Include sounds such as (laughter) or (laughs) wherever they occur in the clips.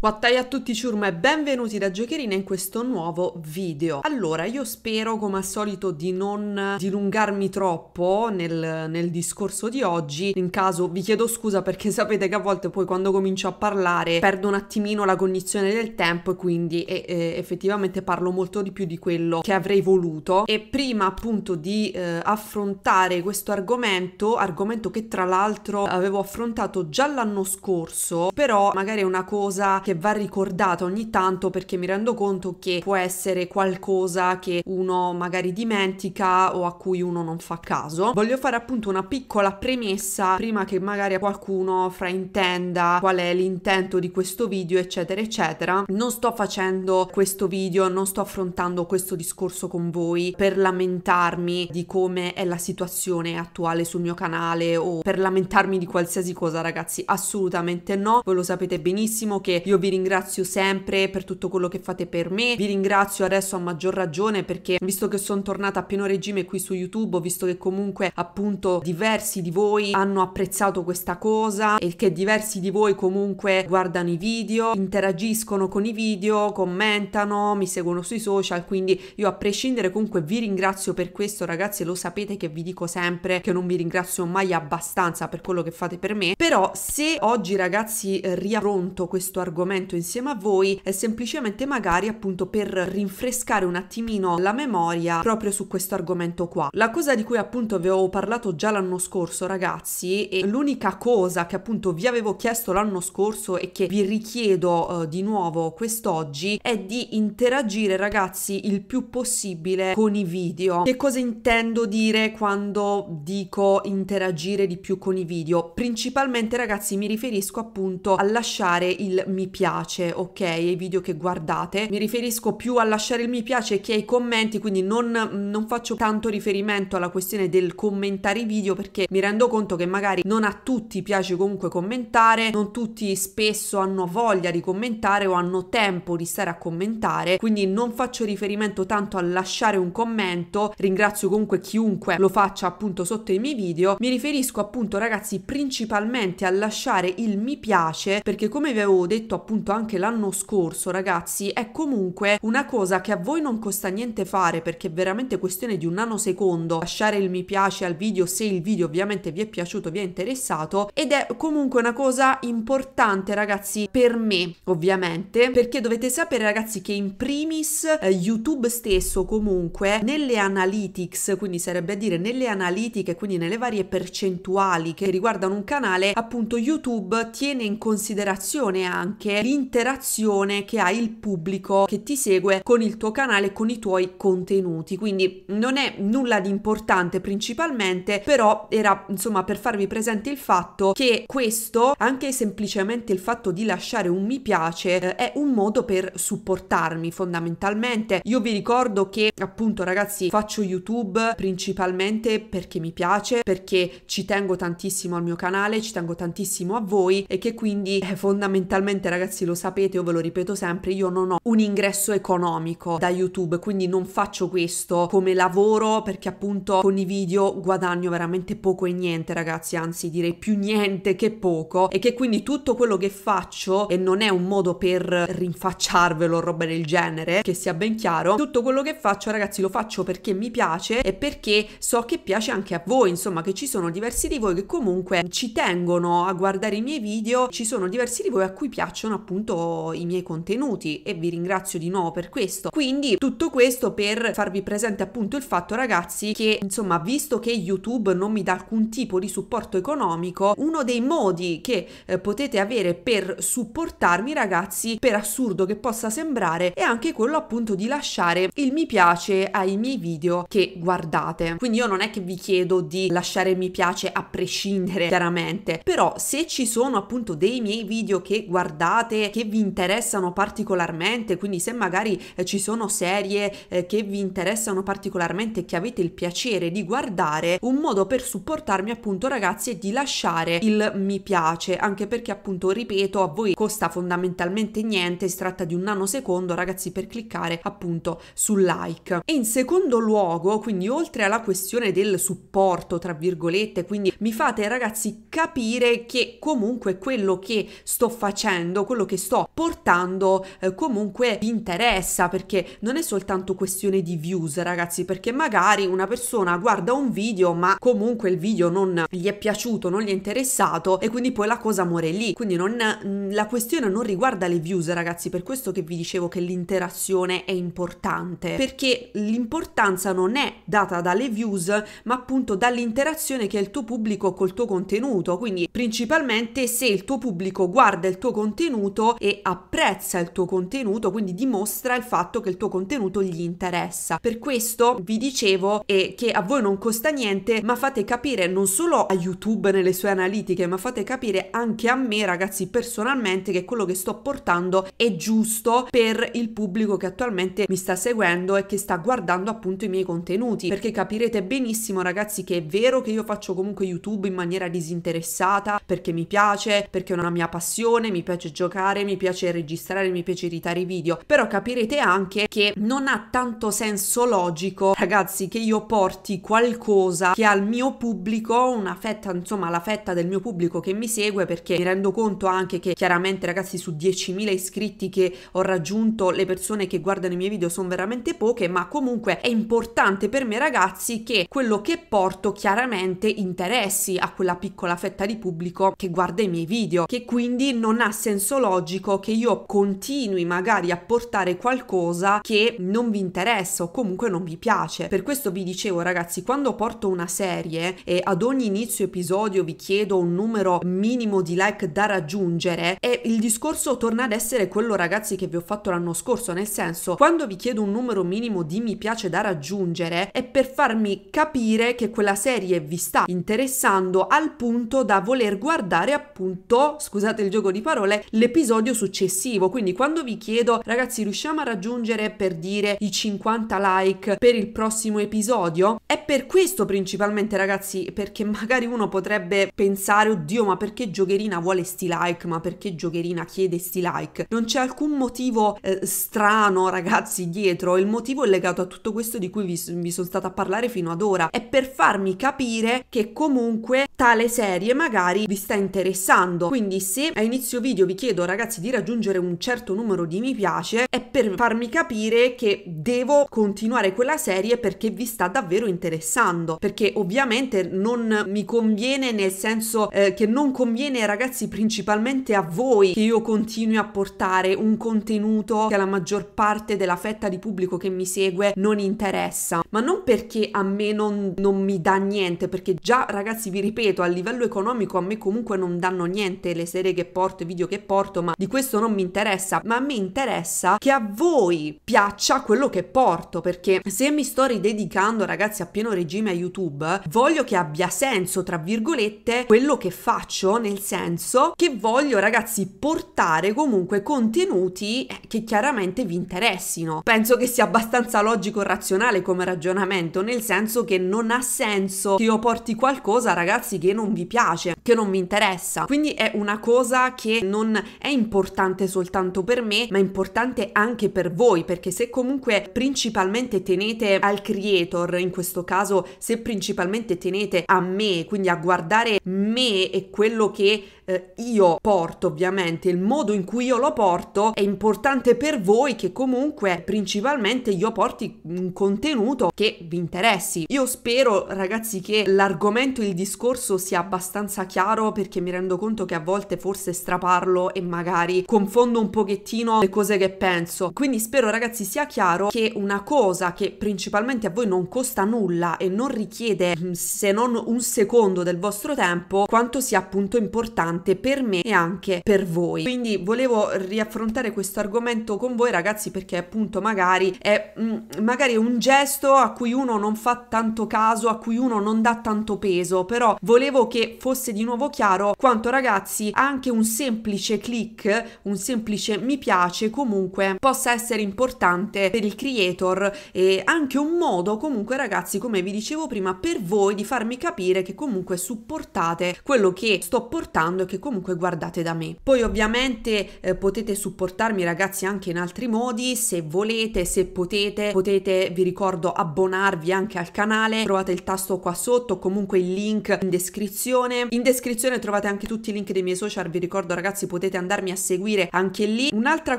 Wattai a tutti ciurma e benvenuti da Giocherina in questo nuovo video. Allora, io spero come al solito di non dilungarmi troppo nel, nel, discorso di oggi, in caso vi chiedo scusa perché (laughs) sapete che a volte poi quando comincio a parlare perdo un attimino la cognizione del tempo e quindi e, e, effettivamente parlo molto di più di quello che avrei voluto e prima appunto di eh, affrontare questo argomento, argomento che tra l'altro avevo affrontato già l'anno scorso, però magari è una cosa che va ricordata ogni tanto perché mi rendo conto che può essere qualcosa che uno magari dimentica o a cui uno non fa caso. Voglio fare appunto una piccola premessa prima che magari qualcuno fraintenda qual è l'intento di questo video eccetera eccetera. Non sto facendo questo video, non sto affrontando questo discorso con voi per lamentarmi di come è la situazione attuale sul mio canale o per lamentarmi di qualsiasi cosa ragazzi, assolutamente no. Voi lo sapete benissimo che io io vi ringrazio sempre per tutto quello che fate per me, vi ringrazio adesso a maggior ragione perché visto che sono tornata a pieno regime qui su YouTube, visto che comunque appunto diversi di voi hanno apprezzato questa cosa e che diversi di voi comunque guardano i video, interagiscono con i video, commentano, mi seguono sui social, quindi io a prescindere comunque vi ringrazio per questo ragazzi, lo sapete che vi dico sempre che non vi ringrazio mai abbastanza per quello che fate per me, però se oggi ragazzi riaffronto questo argomento argomento insieme a voi è semplicemente magari appunto per rinfrescare un attimino la memoria proprio su questo argomento qua. La cosa di cui appunto vi ho parlato già l'anno scorso ragazzi e l'unica cosa che appunto vi avevo chiesto l'anno scorso e che vi richiedo eh, di nuovo quest'oggi è di interagire ragazzi il più possibile con i video. Che cosa intendo dire quando dico interagire di più con i video? Principalmente ragazzi mi riferisco appunto a lasciare il mi piace piace, ok, ai video che guardate, mi riferisco più a lasciare il mi piace che ai commenti, quindi non, non faccio tanto riferimento alla questione del commentare i video perché mi rendo conto che magari non a tutti piace comunque commentare, non tutti spesso hanno voglia di commentare o hanno tempo di stare a commentare, quindi non faccio riferimento tanto a lasciare un commento, ringrazio comunque chiunque lo faccia appunto sotto i miei video, mi riferisco appunto ragazzi principalmente a lasciare il mi piace perché come vi avevo detto appunto appunto anche l'anno scorso, ragazzi, è comunque una cosa che a voi non costa niente fare perché è veramente questione di un nanosecondo lasciare il mi piace al video se il video ovviamente vi è piaciuto, vi è interessato ed è comunque una cosa importante, ragazzi, per me, ovviamente, perché dovete sapere, ragazzi, che in primis eh, YouTube stesso comunque nelle analytics, quindi sarebbe a dire nelle analitiche, quindi nelle varie percentuali che riguardano un canale, appunto YouTube tiene in considerazione anche l'interazione che ha il pubblico che ti segue con il tuo canale, con i tuoi contenuti. Quindi non è nulla di importante principalmente, però era insomma per farvi presente il fatto che questo, anche semplicemente il fatto di lasciare un mi piace, eh, è un modo per supportarmi fondamentalmente. Io vi ricordo che appunto ragazzi faccio YouTube principalmente perché mi piace, perché ci tengo tantissimo al mio canale, ci tengo tantissimo a voi e che quindi eh, fondamentalmente ragazzi ragazzi lo sapete, io ve lo ripeto sempre, io non ho un ingresso economico da YouTube, quindi non faccio questo come lavoro perché appunto con i video guadagno veramente poco e niente ragazzi, anzi direi più niente che poco e che quindi tutto quello che faccio e non è un modo per rinfacciarvelo roba del genere, che sia ben chiaro, tutto quello che faccio ragazzi lo faccio perché mi piace e perché so che piace anche a voi, insomma che ci sono diversi di voi che comunque ci tengono a guardare i miei video, ci sono diversi di voi a cui piacciono sono appunto i miei contenuti e vi ringrazio di nuovo per questo. Quindi tutto questo per farvi presente appunto il fatto ragazzi che insomma visto che YouTube non mi dà alcun tipo di supporto economico, uno dei modi che eh, potete avere per supportarmi ragazzi, per assurdo che possa sembrare, è anche quello appunto di lasciare il mi piace ai miei video che guardate. Quindi io non è che vi chiedo di lasciare mi piace a prescindere chiaramente, però se ci sono appunto dei miei video che guardate puntate che vi interessano particolarmente, quindi se magari eh, ci sono serie eh, che vi interessano particolarmente e che avete il piacere di guardare, un modo per supportarmi appunto ragazzi è di lasciare il mi piace, anche perché appunto ripeto a voi costa fondamentalmente niente, si tratta di un nanosecondo ragazzi per cliccare appunto sul like. E in secondo luogo, quindi oltre alla questione del supporto tra virgolette, quindi mi fate ragazzi capire che comunque quello che sto facendo, quello che sto portando eh, comunque vi interessa perché non è soltanto questione di views ragazzi perché magari una persona guarda un video ma comunque il video non gli è piaciuto non gli è interessato e quindi poi la cosa muore lì quindi non, mm, la questione non riguarda le views ragazzi per questo che vi dicevo che l'interazione è importante perché l'importanza non è data dalle views ma appunto dall'interazione che ha il tuo pubblico col tuo contenuto quindi principalmente se il tuo pubblico guarda il tuo contenuto contenuto e apprezza il tuo contenuto, quindi dimostra il fatto che il tuo contenuto gli interessa. Per questo vi dicevo eh, che a voi non costa niente, ma fate capire non solo a YouTube nelle sue analitiche, ma fate capire anche a me, ragazzi, personalmente che quello che sto portando è giusto per il pubblico che attualmente mi sta seguendo e che sta guardando appunto i miei contenuti, perché capirete benissimo, ragazzi, che è vero che io faccio comunque YouTube in maniera disinteressata, perché mi piace, perché è una mia passione, mi piace giocare giocare, mi piace registrare, mi piace editare i video, però capirete anche che non ha tanto senso logico, ragazzi, che io porti qualcosa che al mio pubblico, una fetta, insomma la fetta del mio pubblico che mi segue, perché mi rendo conto anche che chiaramente ragazzi su 10.000 iscritti che ho raggiunto le persone che guardano i miei video sono veramente poche, ma comunque è importante per me ragazzi che quello che porto chiaramente interessi a quella piccola fetta di pubblico che guarda i miei video, che quindi non ha senso senso che io continui magari a portare qualcosa che non vi interessa o comunque non vi piace. Per questo vi dicevo ragazzi, quando porto una serie e ad ogni inizio episodio vi chiedo un numero minimo di like da raggiungere e il discorso torna ad essere quello ragazzi che vi ho fatto l'anno scorso, nel senso quando vi chiedo un numero minimo di mi piace da raggiungere è per farmi capire che quella serie vi sta interessando al punto da voler guardare appunto, scusate il gioco di parole, le l'episodio successivo. Quindi quando vi chiedo, ragazzi, riusciamo a raggiungere per dire i 50 like per il prossimo episodio? È per questo principalmente ragazzi, perché magari uno potrebbe pensare, oddio ma perché Giocherina vuole sti like, ma perché Giocherina chiede sti like? Non c'è alcun motivo eh, strano ragazzi dietro, il motivo è legato a tutto questo di cui vi, vi sono stata a parlare fino ad ora, è per farmi capire che comunque tale serie magari vi sta interessando, quindi se a inizio video vi chiedo ragazzi di raggiungere un certo numero di mi piace, è per farmi capire che devo continuare quella serie perché vi sta davvero interessando interessando perché ovviamente non mi conviene nel senso eh, che non conviene ragazzi principalmente a voi che io continui a portare un contenuto che alla maggior parte della fetta di pubblico che mi segue non interessa ma non perché a me non, non mi dà niente perché già ragazzi vi ripeto a livello economico a me comunque non danno niente le serie che porto i video che porto ma di questo non mi interessa ma a me interessa che a voi piaccia quello che porto perché se mi sto ridedicando ragazzi a pieno regime a YouTube, voglio che abbia senso, tra virgolette, quello che faccio, nel senso che voglio, ragazzi, portare comunque contenuti eh, che chiaramente vi interessino. Penso che sia abbastanza logico e razionale come ragionamento, nel senso che non ha senso che io porti qualcosa, ragazzi, che non vi piace, che non mi interessa. Quindi è una cosa che non è importante soltanto per me, ma è importante anche per voi, perché se comunque principalmente tenete al creator in questo questo caso se principalmente tenete a me, quindi a guardare me e quello che eh, io porto ovviamente, il modo in cui io lo porto è importante per voi che comunque principalmente io porti un contenuto che vi interessi. Io spero ragazzi che l'argomento, il discorso sia abbastanza chiaro perché mi rendo conto che a volte forse straparlo e magari confondo un pochettino le cose che penso. Quindi spero ragazzi sia chiaro che una cosa che principalmente a voi non costa nulla nulla e non richiede mm, se non un secondo del vostro tempo quanto sia appunto importante per me e anche per voi. Quindi volevo riaffrontare questo argomento con voi ragazzi perché appunto magari è mh, mm, magari un gesto a cui uno non fa tanto caso, a cui uno non dà tanto peso, però volevo che fosse di nuovo chiaro quanto ragazzi anche un semplice click, un semplice mi piace comunque possa essere importante per il creator e anche un modo comunque ragazzi ragazzi, come vi dicevo prima, per voi di farmi capire che comunque supportate quello che sto portando e che comunque guardate da me. Poi ovviamente eh, potete supportarmi ragazzi anche in altri modi, se volete, se potete, potete, vi ricordo, abbonarvi anche al canale, trovate il tasto qua sotto, comunque il link in descrizione. In descrizione trovate anche tutti i link dei miei social, vi ricordo ragazzi potete andarmi a seguire anche lì. Un'altra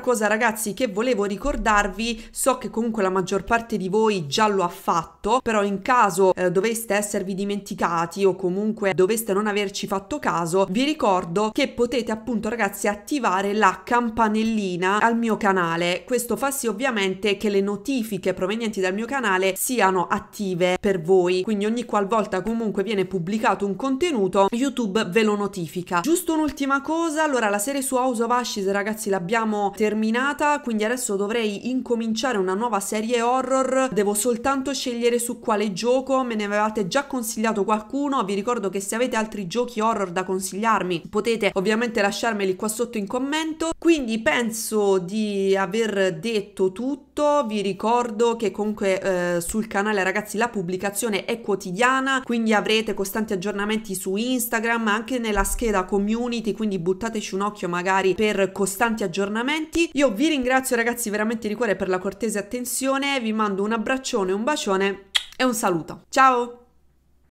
cosa ragazzi che volevo ricordarvi, so che comunque la maggior parte di voi già lo ha fatto, però in in caso eh, doveste esservi dimenticati o comunque doveste non averci fatto caso, vi ricordo che potete appunto ragazzi attivare la campanellina al mio canale. Questo fa sì ovviamente che le notifiche provenienti dal mio canale siano attive per voi, quindi ogni qualvolta comunque viene pubblicato un contenuto, YouTube ve lo notifica. Giusto un'ultima cosa, allora la serie su House of Ashes ragazzi l'abbiamo terminata, quindi adesso dovrei incominciare una nuova serie horror, devo soltanto scegliere su quale quale gioco, me ne avevate già consigliato qualcuno, vi ricordo che se avete altri giochi horror da consigliarmi potete ovviamente lasciarmeli qua sotto in commento. Quindi penso di aver detto tutto, vi ricordo che comunque eh, sul canale ragazzi la pubblicazione è quotidiana, quindi avrete costanti aggiornamenti su Instagram, anche nella scheda community, quindi buttateci un occhio magari per costanti aggiornamenti. Io vi ringrazio ragazzi veramente di cuore per la cortese attenzione, vi mando un abbraccione, un bacione e un saluto. Ciao!